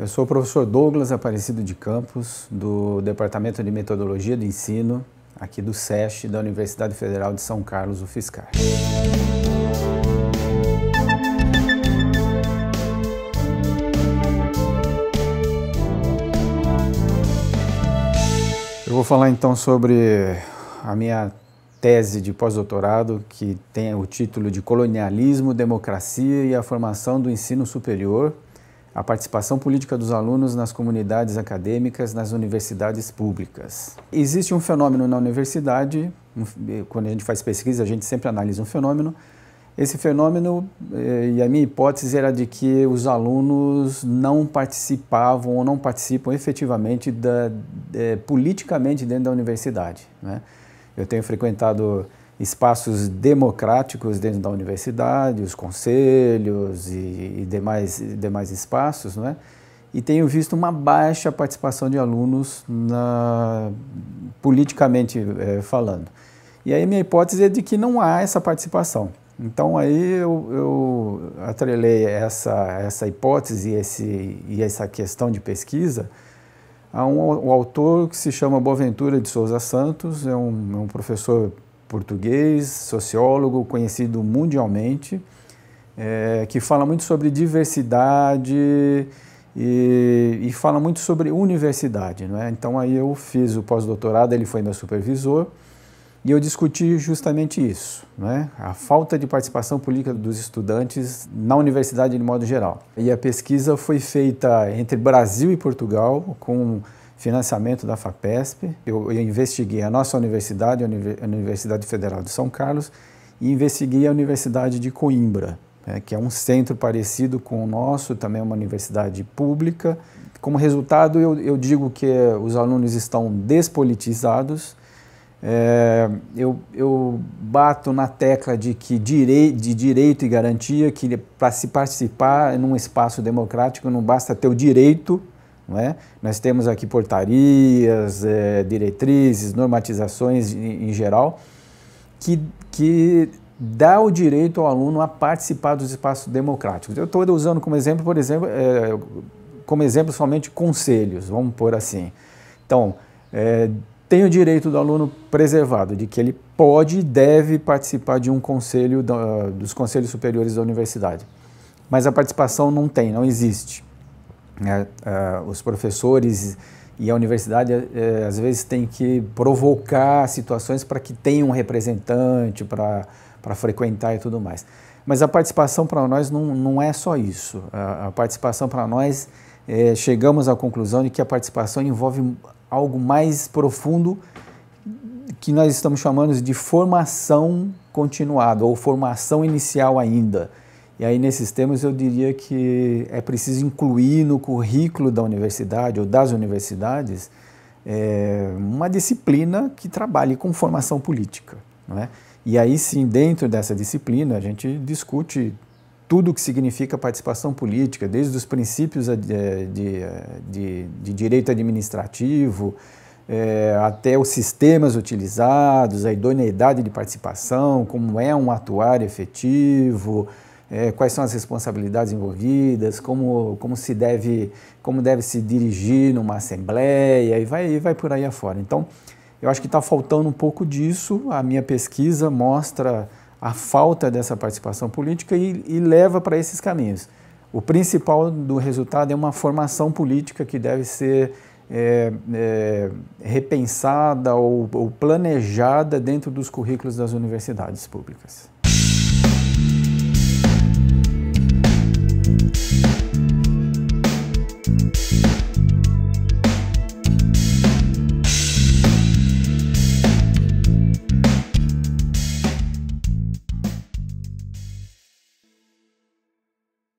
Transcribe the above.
Eu sou o professor Douglas Aparecido de Campos, do Departamento de Metodologia do Ensino, aqui do SESC, da Universidade Federal de São Carlos, o Eu vou falar então sobre a minha tese de pós-doutorado que tem o título de Colonialismo, Democracia e a Formação do Ensino Superior, a participação política dos alunos nas comunidades acadêmicas, nas universidades públicas. Existe um fenômeno na universidade, eh, quando a gente faz pesquisa, a gente sempre analisa um fenômeno. Esse fenômeno, eh, e a minha hipótese era de que os alunos não participavam ou não participam efetivamente da, é, politicamente dentro da universidade. Né? Eu tenho frequentado espaços democráticos dentro da universidade, os conselhos e, e demais, e demais espaços, não é? e tenho visto uma baixa participação de alunos na, politicamente é, falando. E aí minha hipótese é de que não há essa participação. Então aí eu, eu atrelei essa, essa hipótese esse, e essa questão de pesquisa a um, um autor que se chama Boaventura de Souza Santos, é um, é um professor português, sociólogo, conhecido mundialmente, é, que fala muito sobre diversidade e, e, fala muito sobre universidade. Não é? Então, aí eu fiz o pós-doutorado, ele foi meu supervisor, e eu discuti justamente isso, né? a falta de participação política dos estudantes na universidade de modo geral. E a pesquisa foi feita entre Brasil e Portugal, com financiamento da FAPESP. Eu, investiguei a nossa universidade, a Universidade Federal de São Carlos, e investiguei a Universidade de Coimbra, né, que é um centro parecido com o nosso, também é uma universidade pública. Como resultado, eu, eu digo que eh, os alunos estão despolitizados. É, eu, eu, bato na tecla de que direi, de direito e garantia, que para se participar num espaço democrático não basta ter o direito, é? Nós temos aqui portarias, é, diretrizes, normatizações em, em geral, que, que dá o direito ao aluno a participar dos espaços democráticos. Eu estou usando como exemplo, por exemplo, é, como exemplo somente conselhos, vamos pôr assim. Então, é, tem o direito do aluno preservado de que ele pode e deve participar de um conselho, dos conselhos superiores da universidade. Mas a participação não tem, não existe. Né? Ah, os professores e a universidade eh, eh, às vezes tem que provocar situações para que tenha um representante para frequentar e tudo mais. Mas a participação para nós não, não é só isso. A, a participação para nós, eh, chegamos à conclusão de que a participação envolve algo mais profundo que nós estamos chamando de formação continuada ou formação inicial ainda. E aí, nesses temas, eu diria que é preciso incluir no currículo da universidade ou das universidades é, uma disciplina que trabalhe com formação política. É? E aí, sim, dentro dessa disciplina, a gente discute tudo o que significa participação política, desde os princípios eh, de, de, de, de direito administrativo, é, até os sistemas utilizados, a idoneidade de participação, como é um atuar efetivo, é, quais são as responsabilidades envolvidas, como, como se deve, como deve se dirigir numa assembleia e vai, e vai por aí afora. Então, eu acho que está faltando um pouco disso. A minha pesquisa mostra a falta dessa participação política e, e leva para esses caminhos. O principal do resultado é uma formação política que deve ser é, é, repensada ou, ou planejada dentro dos currículos das universidades públicas.